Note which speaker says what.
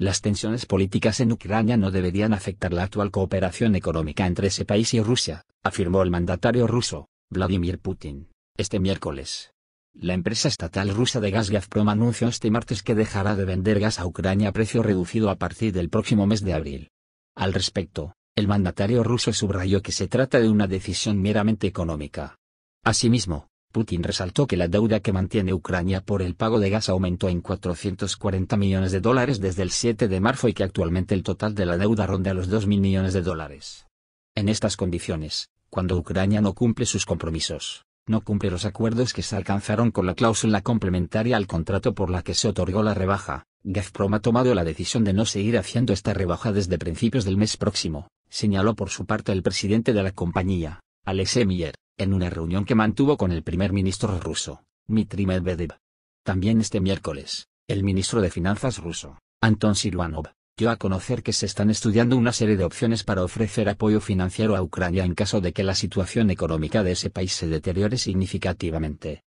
Speaker 1: Las tensiones políticas en Ucrania no deberían afectar la actual cooperación económica entre ese país y Rusia, afirmó el mandatario ruso, Vladimir Putin, este miércoles. La empresa estatal rusa de gas Gazprom anunció este martes que dejará de vender gas a Ucrania a precio reducido a partir del próximo mes de abril. Al respecto, el mandatario ruso subrayó que se trata de una decisión meramente económica. Asimismo, Putin resaltó que la deuda que mantiene Ucrania por el pago de gas aumentó en 440 millones de dólares desde el 7 de marzo y que actualmente el total de la deuda ronda los 2.000 millones de dólares. En estas condiciones, cuando Ucrania no cumple sus compromisos, no cumple los acuerdos que se alcanzaron con la cláusula complementaria al contrato por la que se otorgó la rebaja, Gazprom ha tomado la decisión de no seguir haciendo esta rebaja desde principios del mes próximo, señaló por su parte el presidente de la compañía, Alexei Miller en una reunión que mantuvo con el primer ministro ruso, Dmitry Medvedev. También este miércoles, el ministro de Finanzas ruso, Anton Siluanov, dio a conocer que se están estudiando una serie de opciones para ofrecer apoyo financiero a Ucrania en caso de que la situación económica de ese país se deteriore significativamente,